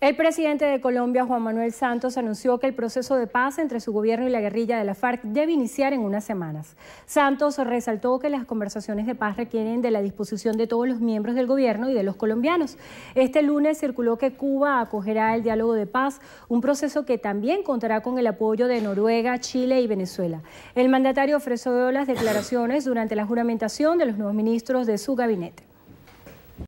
El presidente de Colombia, Juan Manuel Santos, anunció que el proceso de paz entre su gobierno y la guerrilla de la FARC debe iniciar en unas semanas. Santos resaltó que las conversaciones de paz requieren de la disposición de todos los miembros del gobierno y de los colombianos. Este lunes circuló que Cuba acogerá el diálogo de paz, un proceso que también contará con el apoyo de Noruega, Chile y Venezuela. El mandatario ofreció las declaraciones durante la juramentación de los nuevos ministros de su gabinete.